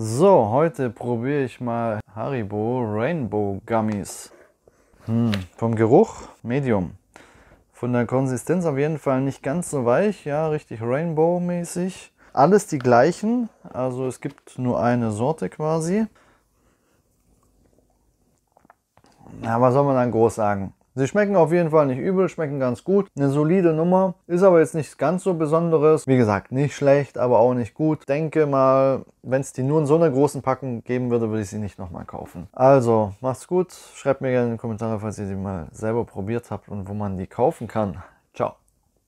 So, heute probiere ich mal Haribo Rainbow Gummies. Hm, vom Geruch Medium. Von der Konsistenz auf jeden Fall nicht ganz so weich, ja, richtig Rainbow-mäßig. Alles die gleichen, also es gibt nur eine Sorte quasi. Na, was soll man dann groß sagen? Sie schmecken auf jeden Fall nicht übel, schmecken ganz gut. Eine solide Nummer, ist aber jetzt nichts ganz so Besonderes. Wie gesagt, nicht schlecht, aber auch nicht gut. Denke mal, wenn es die nur in so einer großen Packung geben würde, würde ich sie nicht nochmal kaufen. Also, macht's gut. Schreibt mir gerne in die Kommentare, falls ihr die mal selber probiert habt und wo man die kaufen kann.